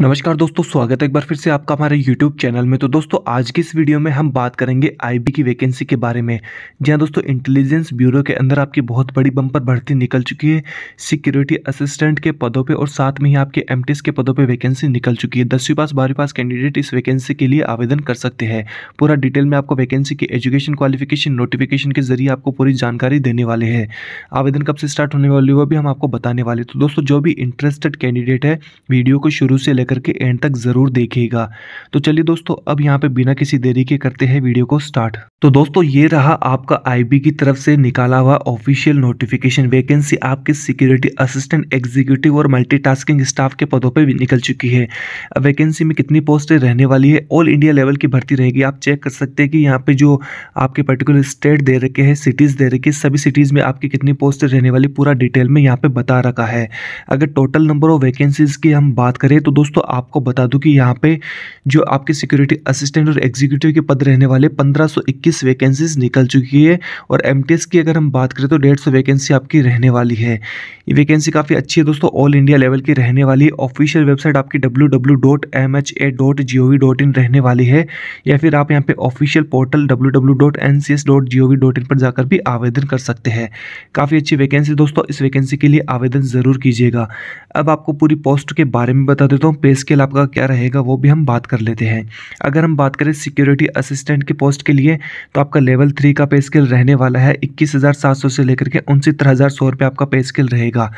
नमस्कार दोस्तों स्वागत है एक बार फिर से आपका हमारे YouTube चैनल में तो दोस्तों आज की इस वीडियो में हम बात करेंगे आई की वैकेंसी के बारे में जी हाँ दोस्तों इंटेलिजेंस ब्यूरो के अंदर आपकी बहुत बड़ी बम्पर भर्ती निकल चुकी है सिक्योरिटी असिस्टेंट के पदों पे और साथ में ही आपके एम के पदों पे वैकेंसी निकल चुकी है दसवीं पास बारहवीं पास कैंडिडेट इस वैकेंसी के लिए आवेदन कर सकते हैं पूरा डिटेल में आपको वैकेंसी की एजुकेशन क्वालिफिकेशन नोटिफिकेशन के जरिए आपको पूरी जानकारी देने वाले हैं आवेदन कब से स्टार्ट होने वाली वो भी हम आपको बताने वाले तो दोस्तों जो भी इंटरेस्टेड कैंडिडेट है वीडियो को शुरू से लेकर के एंड तक ज़रूर देखिएगा तो चलिए दोस्तों अब यहाँ पे बिना किसी देरी के करते हैं वीडियो को स्टार्ट तो दोस्तों ये रहा आपका आईबी की तरफ से निकाला हुआ ऑफिशियल नोटिफिकेशन वैकेंसी आपके सिक्योरिटी असिस्टेंट एग्जीक्यूटिव और मल्टीटास्किंग स्टाफ के पदों पर निकल चुकी है वैकेंसी में कितनी पोस्टें रहने वाली है ऑल इंडिया लेवल की भर्ती रहेगी आप चेक कर सकते हैं कि यहाँ पे जो आपके पर्टिकुलर स्टेट दे रखे हैं सिटीज़ दे रखी है सभी सिटीज़ में आपकी कितनी पोस्टें रहने वाली पूरा डिटेल में यहाँ पे बता रखा है अगर टोटल नंबर ऑफ वैकेंसीज़ की हम बात करें तो दोस्तों दोस्तों आपको बता दूं कि यहाँ पे जो आपके सिक्योरिटी असिस्टेंट और एग्जीक्यूटिव के पद रहने वाले 1521 वैकेंसीज निकल चुकी है और एम की अगर हम बात करें तो डेढ़ सौ वैकेंसी आपकी रहने वाली है ये वैकेंसी काफ़ी अच्छी है दोस्तों ऑल इंडिया लेवल की रहने वाली ऑफिशियल वेबसाइट आपकी डब्ल्यू रहने वाली है या फिर आप यहाँ पे ऑफिशियल पोर्टल डब्ल्यू पर जाकर भी आवेदन कर सकते हैं काफ़ी अच्छी वैकेंसी दोस्तों इस वैकेंसी के लिए आवेदन ज़रूर कीजिएगा अब आपको पूरी पोस्ट के बारे में बता देता हूँ पे स्केल आपका क्या रहेगा वो भी हम बात कर लेते हैं अगर हम बात करें सिक्योरिटी असिस्टेंट की पोस्ट के लिए तो आपका लेवल थ्री का पे स्केल रहने वाला है इक्कीस हज़ार सात सौ से लेकर के उनसत्तर हज़ार सौ रुपये आपका पे स्केल रहेगा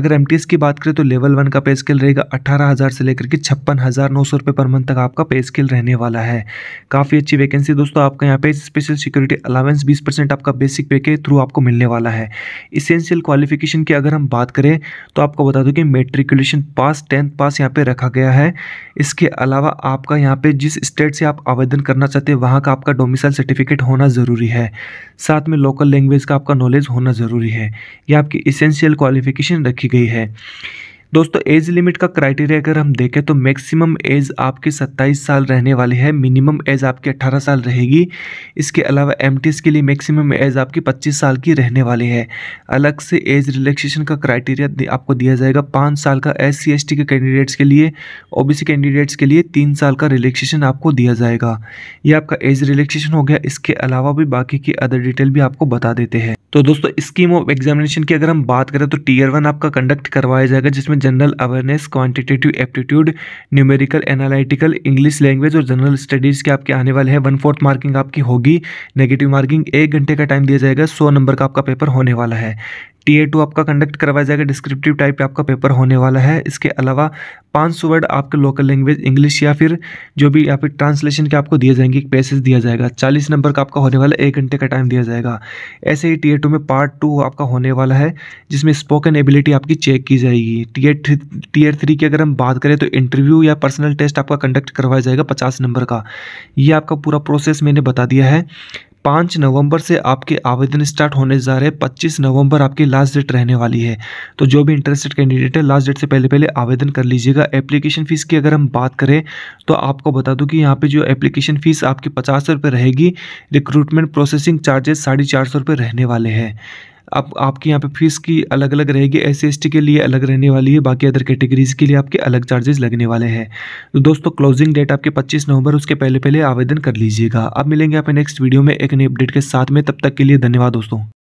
अगर एम टी एस की बात करें तो लेवल वन का पे स्केल रहेगा अट्ठारह हज़ार से लेकर के छप्पन हज़ार नौ सौ रुपये पर मंथ तक आपका पे स्केल रहने वाला है काफ़ी अच्छी वैकेंसी दोस्तों आपका यहाँ पे स्पेशल सिक्योरिटी अलावेंस बीस परसेंट आपका बेसिक पे के थ्रू आपको मिलने वाला है इसेंशियल क्वालिफिकेशन की अगर हम बात करें तो आपको बता दूँ कि मेट्रिकुलेशन पास टेंथ पास यहाँ पे रखा गया है इसके अलावा आपका यहाँ पे जिस स्टेट से आप आवेदन करना चाहते हैं वहाँ का आपका डोमिसाइल सर्टिफिकेट होना ज़रूरी है साथ में लोकल लैंग्वेज का आपका नॉलेज होना ज़रूरी है यह आपकी इसेंशियल क्वालिफिकेशन रखी गई है दोस्तों एज लिमिट का क्राइटेरिया अगर हम देखें तो मैक्सिमम एज आपकी 27 साल रहने वाली है मिनिमम एज आपकी 18 साल रहेगी इसके अलावा एम के लिए मैक्सिमम एज आपकी 25 साल की रहने वाली है अलग से एज रिलैक्सेशन का क्राइटेरिया आपको दिया जाएगा पाँच साल का एस सी के कैंडिडेट्स के लिए ओ कैंडिडेट्स के लिए तीन साल का रिलैक्सेशन आपको दिया जाएगा ये आपका एज रिलैक्सेशन हो गया इसके अलावा भी बाकी की अदर डिटेल भी आपको बता देते हैं तो दोस्तों स्कीम ऑफ एग्जामिनेशन की अगर हम बात करें तो टीयर वन आपका कंडक्ट करवाया जाएगा जिसमें general awareness quantitative aptitude numerical analytical English language और जनरल स्टडीज़ के आपके आने वाले हैं वन फोर्थ मार्किंग आपकी होगी नेगेटिव मार्किंग एक घंटे का टाइम दिया जाएगा सौ नंबर का आपका पेपर होने वाला है टी टू आपका कंडक्ट करवाया जाएगा डिस्क्रिप्टिव टाइप आपका पेपर होने वाला है इसके अलावा 500 वर्ड आपके लोकल लैंग्वेज इंग्लिश या फिर जो भी यहाँ पे ट्रांसलेशन के आपको दिए जाएंगे एक पैसेज दिया जाएगा 40 नंबर का आपका होने वाला एक घंटे का टाइम दिया जाएगा ऐसे ही टी ए टू में पार्ट टू आपका होने वाला है जिसमें स्पोकन एबिलिटी आपकी चेक की जाएगी टीयर टीयर थ्री की अगर हम बात करें तो इंटरव्यू या पर्सनल टेस्ट आपका कंडक्ट करवाया जाएगा पचास नंबर का ये आपका पूरा प्रोसेस मैंने बता दिया है पाँच नवंबर से आपके आवेदन स्टार्ट होने जा रहे हैं पच्चीस नवंबर आपकी लास्ट डेट रहने वाली है तो जो भी इंटरेस्टेड कैंडिडेट है लास्ट डेट से पहले पहले आवेदन कर लीजिएगा एप्लीकेशन फ़ीस की अगर हम बात करें तो आपको बता दूं कि यहाँ पे जो एप्लीकेशन फ़ीस आपकी पचास रुपये रहेगी रिक्रूटमेंट प्रोसेसिंग चार्जेस साढ़े चार सौ रुपये रहने वाले हैं आप आपके यहाँ पे फीस की अलग अलग रहेगी एस सी के लिए अलग रहने वाली है बाकी अदर कैटेगरीज़ के लिए आपके अलग चार्जेस लगने वाले हैं तो दोस्तों क्लोजिंग डेट आपके पच्चीस नवंबर उसके पहले पहले आवेदन कर लीजिएगा अब मिलेंगे आप नेक्स्ट वीडियो में एक नई अपडेट के साथ में तब तक के लिए धन्यवाद दोस्तों